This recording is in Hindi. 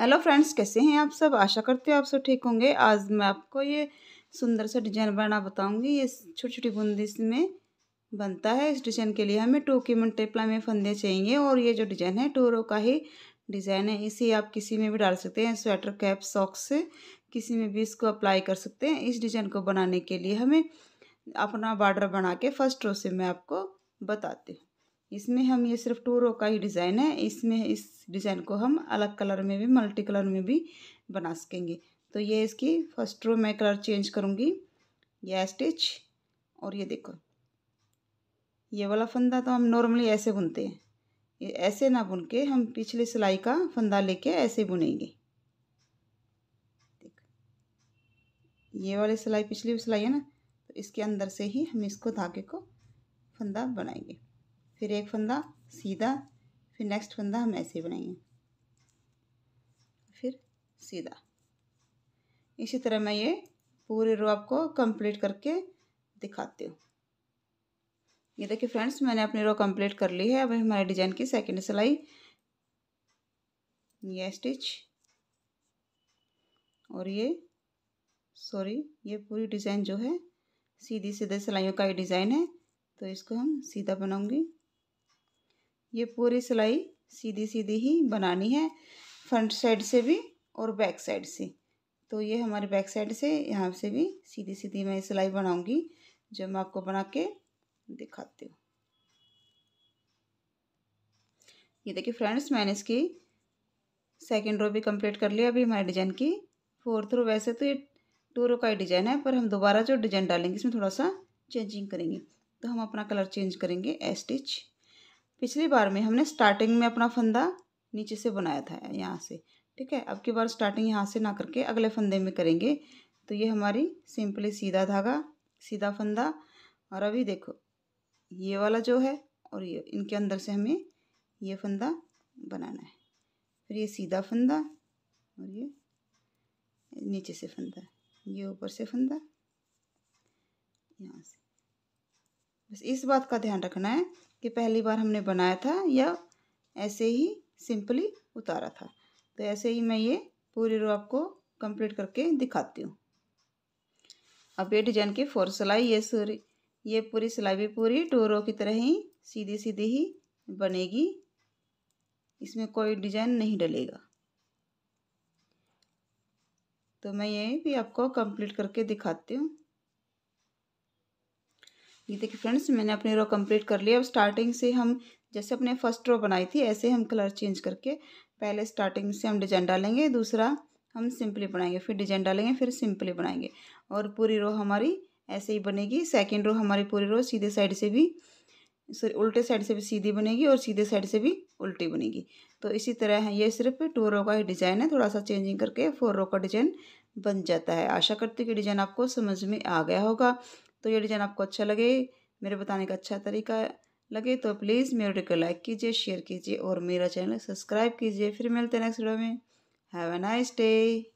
हेलो फ्रेंड्स कैसे हैं आप सब आशा करते हो आप सब ठीक होंगे आज मैं आपको ये सुंदर सा डिजाइन बनाना बताऊंगी ये छोटी छोटी बूंदी इसमें बनता है इस डिजाइन के लिए हमें टू की टेपला में फंदे चाहिए और ये जो डिजाइन है टू रो का ही डिज़ाइन है इसे आप किसी में भी डाल सकते हैं स्वेटर कैप सॉक्स किसी में भी इसको अप्लाई कर सकते हैं इस डिजाइन को बनाने के लिए हमें अपना बॉर्डर बना के फर्स्ट रो से मैं आपको बताती हूँ इसमें हम ये सिर्फ टू रो का ही डिज़ाइन है इसमें इस डिज़ाइन को हम अलग कलर में भी मल्टी कलर में भी बना सकेंगे तो ये इसकी फर्स्ट रो मैं कलर चेंज करूँगी यह स्टिच और ये देखो ये वाला फंदा तो हम नॉर्मली ऐसे बुनते हैं ये ऐसे ना बुन के हम पिछली सिलाई का फंदा लेके ऐसे बुनेंगे ये वाली सिलाई पिछली सिलाई है ना तो इसके अंदर से ही हम इसको धागे को फंदा बनाएंगे फिर एक फंदा सीधा फिर नेक्स्ट फंदा हम ऐसे बनाएंगे फिर सीधा इसी तरह मैं ये पूरे रो आपको कंप्लीट करके दिखाती हूँ ये देखिए फ्रेंड्स मैंने अपनी रो कंप्लीट कर ली है अब हमारे डिजाइन की सेकंड सिलाई ये स्टिच और ये सॉरी ये पूरी डिज़ाइन जो है सीधी सीधे सिलाइयों का ही डिज़ाइन है तो इसको हम सीधा बनाऊंगी ये पूरी सिलाई सीधी सीधी ही बनानी है फ्रंट साइड से भी और बैक साइड से तो ये हमारे बैक साइड से यहाँ से भी सीधी सीधी मैं सिलाई बनाऊंगी जो मैं आपको बना के दिखाती हूँ ये देखिए फ्रेंड्स मैंने इसकी सेकेंड रो भी कंप्लीट कर लिया अभी हमारे डिजाइन की फोर्थ रो वैसे तो ये टू रो का ही डिजाइन है पर हम दोबारा जो डिजाइन डालेंगे इसमें थोड़ा सा चेंजिंग करेंगे तो हम अपना कलर चेंज करेंगे एस्टिच पिछली बार में हमने स्टार्टिंग में अपना फंदा नीचे से बनाया था यहाँ से ठीक है अब की बार स्टार्टिंग यहाँ से ना करके अगले फंदे में करेंगे तो ये हमारी सिंपली सीधा धागा सीधा फंदा और अभी देखो ये वाला जो है और ये इनके अंदर से हमें ये फंदा बनाना है फिर ये सीधा फंदा और ये नीचे से फंदा ये ऊपर से फंदा यहाँ से बस इस बात का ध्यान रखना है कि पहली बार हमने बनाया था या ऐसे ही सिंपली उतारा था तो ऐसे ही मैं ये पूरी रो आपको कंप्लीट करके दिखाती हूँ अब ये डिजाइन की फोर सिलाई ये सूरी ये पूरी सिलाई भी पूरी टू रो की तरह ही सीधी सीधी ही बनेगी इसमें कोई डिजाइन नहीं डलेगा तो मैं ये भी आपको कंप्लीट करके दिखाती हूँ ये देखिए फ्रेंड्स मैंने अपनी रो कंप्लीट कर लिया अब स्टार्टिंग से हम जैसे अपने फर्स्ट रो बनाई थी ऐसे हम कलर चेंज करके पहले स्टार्टिंग से हम डिजाइन डालेंगे दूसरा हम सिंपली बनाएंगे फिर डिजाइन डालेंगे फिर सिंपली बनाएंगे और पूरी रो हमारी ऐसे ही बनेगी सेकेंड रो हमारी पूरी रो सीधे साइड से भी सॉरी उल्टे साइड से भी सीधी बनेगी और सीधे साइड से भी उल्टी बनेगी तो इसी तरह है ये सिर्फ टू रो का ही डिज़ाइन है थोड़ा सा चेंजिंग करके फोर रो का डिज़ाइन बन जाता है आशा करती हूँ कि डिज़ाइन आपको समझ में आ गया होगा तो ये डिज़ाइन आपको अच्छा लगे मेरे बताने का अच्छा तरीका लगे तो प्लीज़ मेरे वीडियो को लाइक कीजिए शेयर कीजिए और मेरा चैनल सब्सक्राइब कीजिए फिर मिलते हैं नेक्स्ट वीडियो में हैव अ नाइस डे